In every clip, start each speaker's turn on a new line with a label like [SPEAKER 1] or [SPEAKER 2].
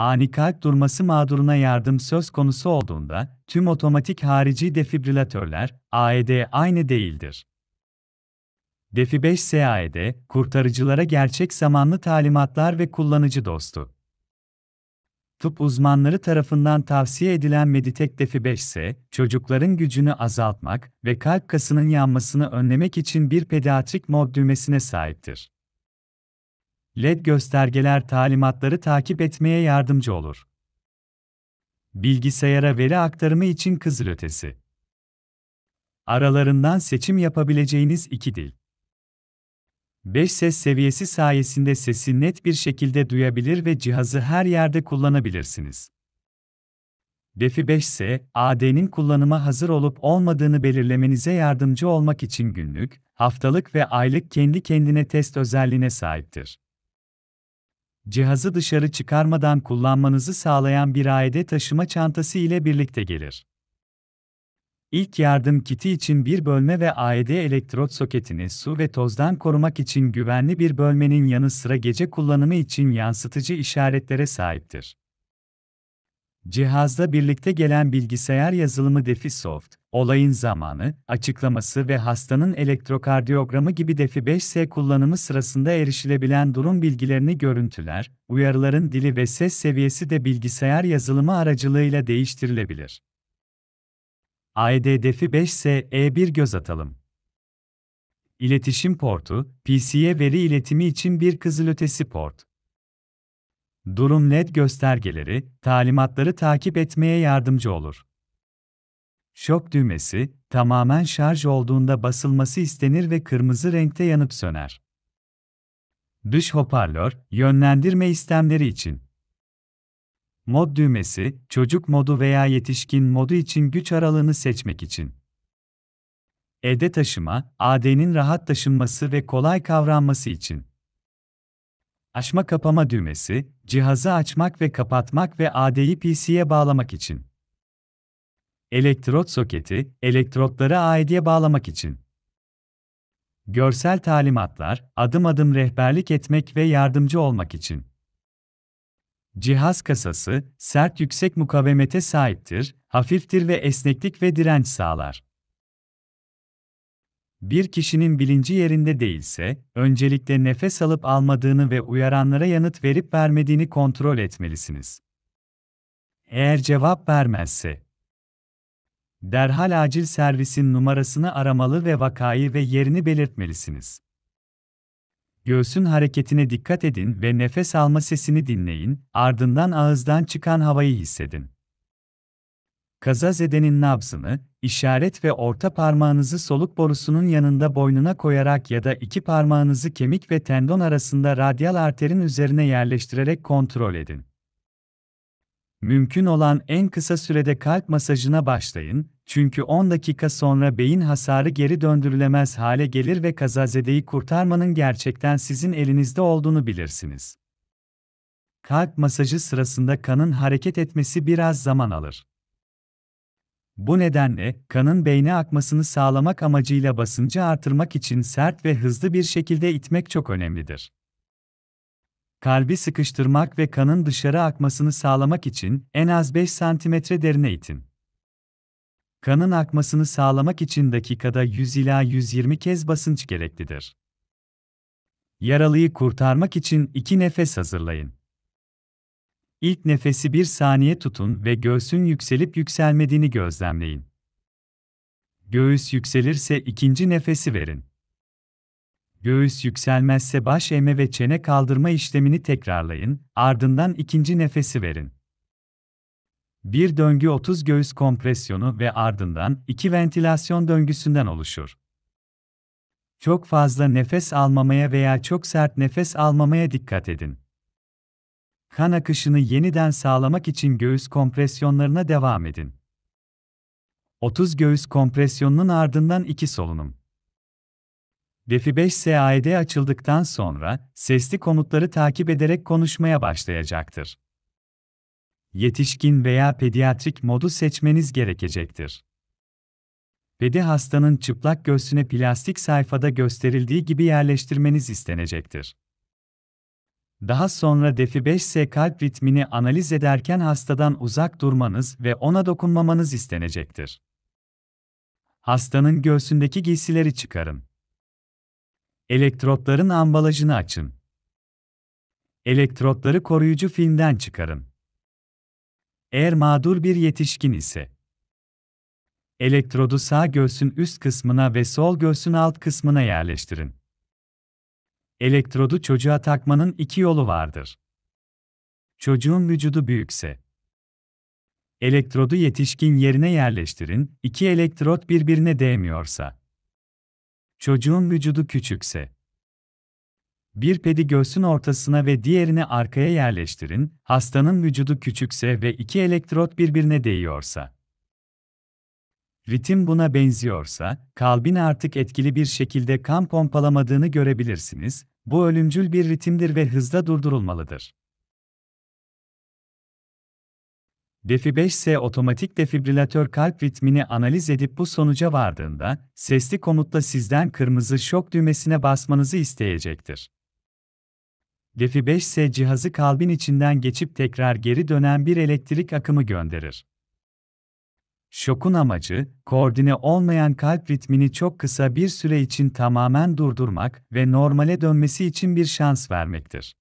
[SPEAKER 1] ani kalp durması mağduruna yardım söz konusu olduğunda, tüm otomatik harici defibrilatörler, AED aynı değildir. Defi5SAED, kurtarıcılara gerçek zamanlı talimatlar ve kullanıcı dostu. Tıp uzmanları tarafından tavsiye edilen Meditek Defi5 ise, çocukların gücünü azaltmak ve kalp kasının yanmasını önlemek için bir pediatrik mod düğmesine sahiptir. LED göstergeler talimatları takip etmeye yardımcı olur. Bilgisayara veri aktarımı için kızılötesi. Aralarından seçim yapabileceğiniz iki dil. 5 ses seviyesi sayesinde sesi net bir şekilde duyabilir ve cihazı her yerde kullanabilirsiniz. DeFi 5 s AD'nin kullanıma hazır olup olmadığını belirlemenize yardımcı olmak için günlük, haftalık ve aylık kendi kendine test özelliğine sahiptir cihazı dışarı çıkarmadan kullanmanızı sağlayan bir aede taşıma çantası ile birlikte gelir. İlk yardım kiti için bir bölme ve AED elektrot soketini su ve tozdan korumak için güvenli bir bölmenin yanı sıra gece kullanımı için yansıtıcı işaretlere sahiptir. Cihazda birlikte gelen bilgisayar yazılımı DefiSoft, olayın zamanı, açıklaması ve hastanın elektrokardiyogramı gibi Defi 5S kullanımı sırasında erişilebilen durum bilgilerini görüntüler, uyarıların dili ve ses seviyesi de bilgisayar yazılımı aracılığıyla değiştirilebilir. AED Defi 5SE bir göz atalım. İletişim portu, PC'ye veri iletimi için bir kızılötesi port. Durum LED göstergeleri, talimatları takip etmeye yardımcı olur. Şok düğmesi, tamamen şarj olduğunda basılması istenir ve kırmızı renkte yanıp söner. Dış hoparlör, yönlendirme istemleri için. Mod düğmesi, çocuk modu veya yetişkin modu için güç aralığını seçmek için. ED taşıma, AD'nin rahat taşınması ve kolay kavranması için. Açma kapama düğmesi, cihazı açmak ve kapatmak ve AD'yi PC'ye bağlamak için. Elektrot soketi, elektrotları AED'ye bağlamak için. Görsel talimatlar, adım adım rehberlik etmek ve yardımcı olmak için. Cihaz kasası, sert yüksek mukavemete sahiptir, hafiftir ve esneklik ve direnç sağlar bir kişinin bilinci yerinde değilse, öncelikle nefes alıp almadığını ve uyaranlara yanıt verip vermediğini kontrol etmelisiniz. Eğer cevap vermezse, derhal acil servisin numarasını aramalı ve vakayı ve yerini belirtmelisiniz. Göğsün hareketine dikkat edin ve nefes alma sesini dinleyin, ardından ağızdan çıkan havayı hissedin. Kaza zedenin nabzını, işaret ve orta parmağınızı soluk borusunun yanında boynuna koyarak ya da iki parmağınızı kemik ve tendon arasında radyal arterin üzerine yerleştirerek kontrol edin. Mümkün olan en kısa sürede kalp masajına başlayın, çünkü 10 dakika sonra beyin hasarı geri döndürülemez hale gelir ve kazazedeyi kurtarmanın gerçekten sizin elinizde olduğunu bilirsiniz. Kalp masajı sırasında kanın hareket etmesi biraz zaman alır. Bu nedenle, kanın beyne akmasını sağlamak amacıyla basıncı artırmak için sert ve hızlı bir şekilde itmek çok önemlidir. Kalbi sıkıştırmak ve kanın dışarı akmasını sağlamak için en az 5 cm derine itin. Kanın akmasını sağlamak için dakikada 100 ila 120 kez basınç gereklidir. Yaralıyı kurtarmak için 2 nefes hazırlayın. İlk nefesi bir saniye tutun ve göğsün yükselip yükselmediğini gözlemleyin. Göğüs yükselirse ikinci nefesi verin. Göğüs yükselmezse baş eğme ve çene kaldırma işlemini tekrarlayın, ardından ikinci nefesi verin. Bir döngü 30 göğüs kompresyonu ve ardından iki ventilasyon döngüsünden oluşur. Çok fazla nefes almamaya veya çok sert nefes almamaya dikkat edin kan akışını yeniden sağlamak için göğüs kompresyonlarına devam edin. 30 göğüs kompresyonunun ardından 2 solunum. Defi 5 SAED açıldıktan sonra sesli komutları takip ederek konuşmaya başlayacaktır. Yetişkin veya pediatrik modu seçmeniz gerekecektir. Pedi hastanın çıplak göğsüne plastik sayfada gösterildiği gibi yerleştirmeniz istenecektir. Daha sonra DeFi5S kalp ritmini analiz ederken hastadan uzak durmanız ve ona dokunmamanız istenecektir. Hastanın göğsündeki giysileri çıkarın. Elektrotların ambalajını açın. Elektrotları koruyucu filmden çıkarın. Eğer mağdur bir yetişkin ise elektrodu sağ göğsün üst kısmına ve sol göğsün alt kısmına yerleştirin. Elektrodu çocuğa takmanın iki yolu vardır. Çocuğun vücudu büyükse. Elektrodu yetişkin yerine yerleştirin, iki elektrot birbirine değmiyorsa. Çocuğun vücudu küçükse. Bir pedi göğsün ortasına ve diğerini arkaya yerleştirin, hastanın vücudu küçükse ve iki elektrot birbirine değiyorsa. Ritim buna benziyorsa, kalbin artık etkili bir şekilde kan pompalamadığını görebilirsiniz, bu ölümcül bir ritimdir ve hızda durdurulmalıdır. Defi5S otomatik defibrilatör kalp ritmini analiz edip bu sonuca vardığında, sesli komutla sizden kırmızı şok düğmesine basmanızı isteyecektir. Defi5S cihazı kalbin içinden geçip tekrar geri dönen bir elektrik akımı gönderir. Şokun amacı, koordine olmayan kalp ritmini çok kısa bir süre için tamamen durdurmak ve normale dönmesi için bir şans vermektir.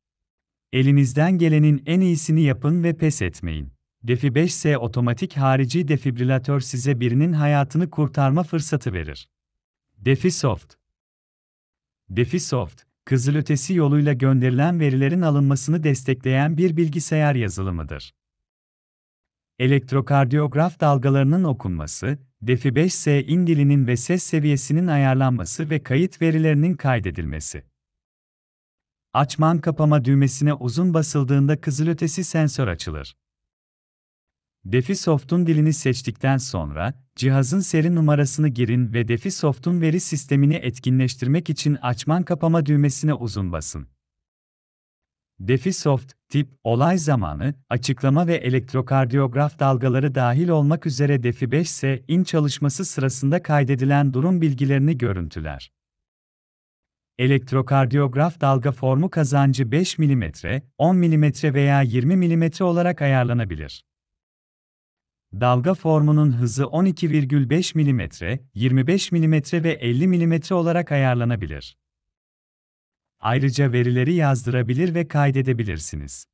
[SPEAKER 1] Elinizden gelenin en iyisini yapın ve pes etmeyin. Defi5S otomatik harici defibrilatör size birinin hayatını kurtarma fırsatı verir. DefiSoft DefiSoft, kızılötesi yoluyla gönderilen verilerin alınmasını destekleyen bir bilgisayar yazılımıdır elektrokardiyograf dalgalarının okunması, DEFI 5S indilinin ve ses seviyesinin ayarlanması ve kayıt verilerinin kaydedilmesi. Açman kapama düğmesine uzun basıldığında kızılötesi sensör açılır. DefiSoft'un dilini seçtikten sonra, cihazın seri numarasını girin ve DefiSoft'un veri sistemini etkinleştirmek için açman kapama düğmesine uzun basın. Defisoft, tip, olay zamanı, açıklama ve elektrokardiyograf dalgaları dahil olmak üzere Defi 5 s in çalışması sırasında kaydedilen durum bilgilerini görüntüler. Elektrokardiyograf dalga formu kazancı 5 mm, 10 mm veya 20 mm olarak ayarlanabilir. Dalga formunun hızı 12,5 mm, 25 mm ve 50 mm olarak ayarlanabilir. Ayrıca verileri yazdırabilir ve kaydedebilirsiniz.